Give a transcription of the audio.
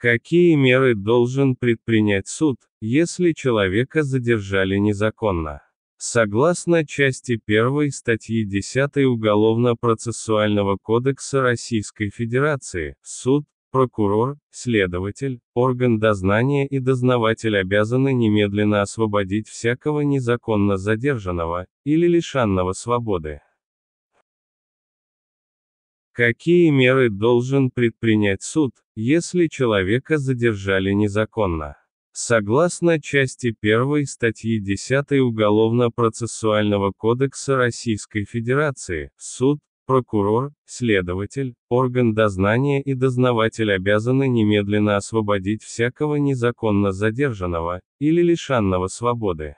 Какие меры должен предпринять суд, если человека задержали незаконно? Согласно части 1 статьи 10 Уголовно-процессуального кодекса Российской Федерации, суд, прокурор, следователь, орган дознания и дознаватель обязаны немедленно освободить всякого незаконно задержанного или лишенного свободы. Какие меры должен предпринять суд, если человека задержали незаконно? Согласно части 1 статьи 10 Уголовно-процессуального кодекса Российской Федерации, суд, прокурор, следователь, орган дознания и дознаватель обязаны немедленно освободить всякого незаконно задержанного или лишанного свободы.